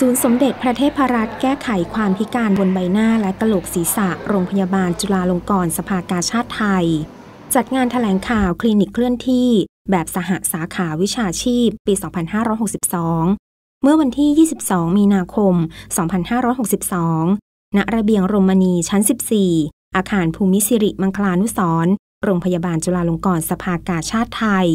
ศูนย์สมเด็จพระเทพรัตน์แก้ไขความพิการบนใบหน้าและกะโหลกศีรษะโรงพยาบาลจุฬาลงกรณ์สภากาชาติไทย จัดงานถแถลงข่าวคลินิกเคลื่อนที่ แบบสหสาขาวิชาชีพ ปี 2562 เมื่อวันที่ 22 มีนาคม 2562 ณ ระเบียงโรมณีชั้น 14 อาคารภูมิสิริมังคลานุสรโรงพยาบาลจุฬาลงกรณ์สภากาชาติไทย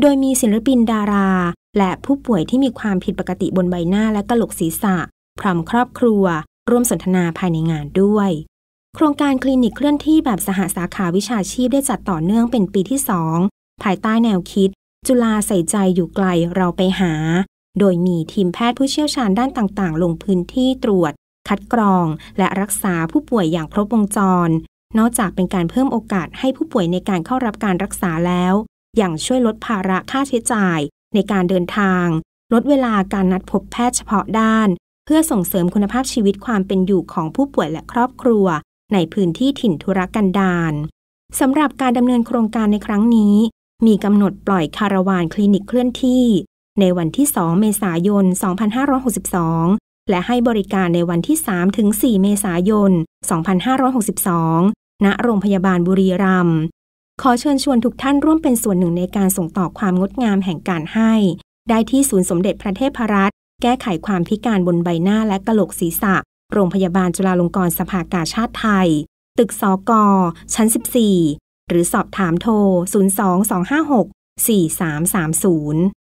โดยมีศิลปินดาราและผู้ป่วยที่มีความผิดปกติบนใบหน้าและกระโหลกศีรษะ พร้อมครอบครัว ร่วมสนทนาภายในงานด้วย โครงการคลินิกเคลื่อนที่แบบสหาสาขาวิชาชีพได้จัดต่อเนื่องเป็นปีที่ 2 ภายใต้แนวคิด จุฬาใส่ใจอยู่ไกลเราไปหา โดยมีทีมแพทย์ผู้เชี่ยวชาญด้านต่าง ๆ ลงพื้นที่ตรวจ คัดกรอง และรักษาผู้ป่วยอย่างครบวงจร นอกจากเป็นการเพิ่มโอกาสให้ผู้ป่วยในการเข้ารับการรักษาแล้วอย่างช่วยลดภาระค่าใช้จ่ายในการเดินทางลดเวลาการนัดพบแพทย์เฉพาะด้าน เพื่อส่งเสริมคุณภาพชีวิตความเป็นอยู่ของผู้ป่วยและครอบครัวในพื้นที่ถิ่นธุรกันดารสำหรับการดำเนินโครงการในครั้งนี้ มีกำหนดปล่อยคาราวานคลินิกเคลื่อนที่ ในวันที่ 2 เมษายน 2562 และให้บริการในวันที่ 3 ถึง 4 เมษายน 2562 ณ โรงพยาบาลบุรีรัมย์ขอเชิญชวนทุกท่านร่วมเป็นส่วนหนึ่งในการส่งต่อความงดงามแห่งการให้ ได้ที่ศูนย์สมเด็จพระเทพรัตน์แก้ไขความพิการบนใบหน้าและกะโหลกศีรษะ โรงพยาบาลจุฬาลงกรณ์สภากาชาติไทย ตึกสอกอชั้น 14 หรือสอบถามโทร 022564330